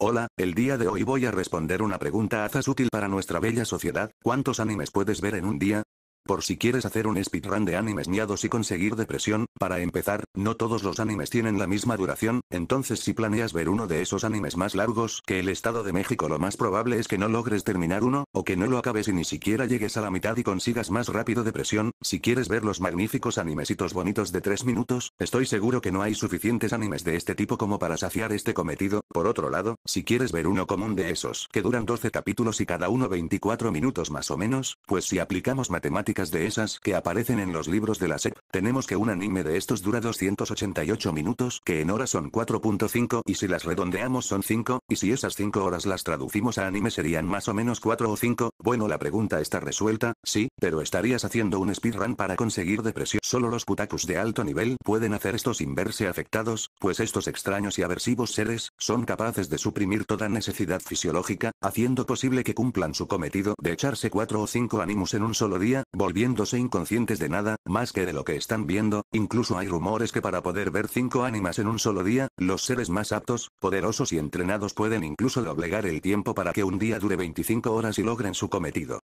Hola, el día de hoy voy a responder una pregunta azas útil para nuestra bella sociedad, ¿cuántos animes puedes ver en un día? Por si quieres hacer un speedrun de animes niados y conseguir depresión, para empezar, no todos los animes tienen la misma duración, entonces si planeas ver uno de esos animes más largos que el Estado de México lo más probable es que no logres terminar uno, o que no lo acabes y ni siquiera llegues a la mitad y consigas más rápido depresión, si quieres ver los magníficos animesitos bonitos de 3 minutos, estoy seguro que no hay suficientes animes de este tipo como para saciar este cometido, por otro lado, si quieres ver uno común de esos que duran 12 capítulos y cada uno 24 minutos más o menos, pues si aplicamos matemáticas de esas que aparecen en los libros de la SEP, tenemos que un anime de estos dura 288 minutos, que en horas son 4.5 y si las redondeamos son 5, y si esas 5 horas las traducimos a anime serían más o menos 4 o 5, bueno la pregunta está resuelta, sí, pero estarías haciendo un speedrun para conseguir depresión Solo los putakus de alto nivel pueden hacer esto sin verse afectados, pues estos extraños y aversivos seres, son capaces de suprimir toda necesidad fisiológica, haciendo posible que cumplan su cometido de echarse cuatro o cinco animus en un solo día, volviéndose inconscientes de nada, más que de lo que están viendo, incluso hay rumores que para poder ver cinco ánimas en un solo día, los seres más aptos, poderosos y entrenados pueden incluso doblegar el tiempo para que un día dure 25 horas y logren su cometido.